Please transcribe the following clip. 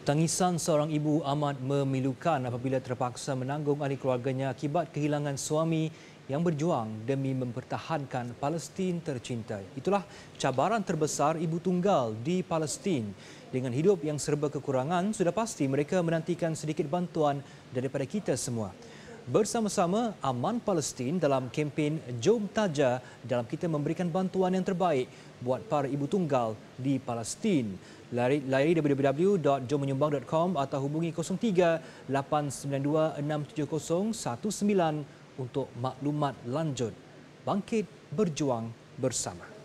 Tangisan seorang ibu amat memilukan apabila terpaksa menanggung ahli keluarganya akibat kehilangan suami yang berjuang demi mempertahankan Palestin tercinta. Itulah cabaran terbesar ibu tunggal di Palestin. Dengan hidup yang serba kekurangan, sudah pasti mereka menantikan sedikit bantuan daripada kita semua bersama-sama aman Palestin dalam kempen Jom Taja dalam kita memberikan bantuan yang terbaik buat para ibu tunggal di Palestin. Lari, lari www.jommenyumbang.com atau hubungi 03-892-670-19 untuk maklumat lanjut. Bangkit Berjuang Bersama.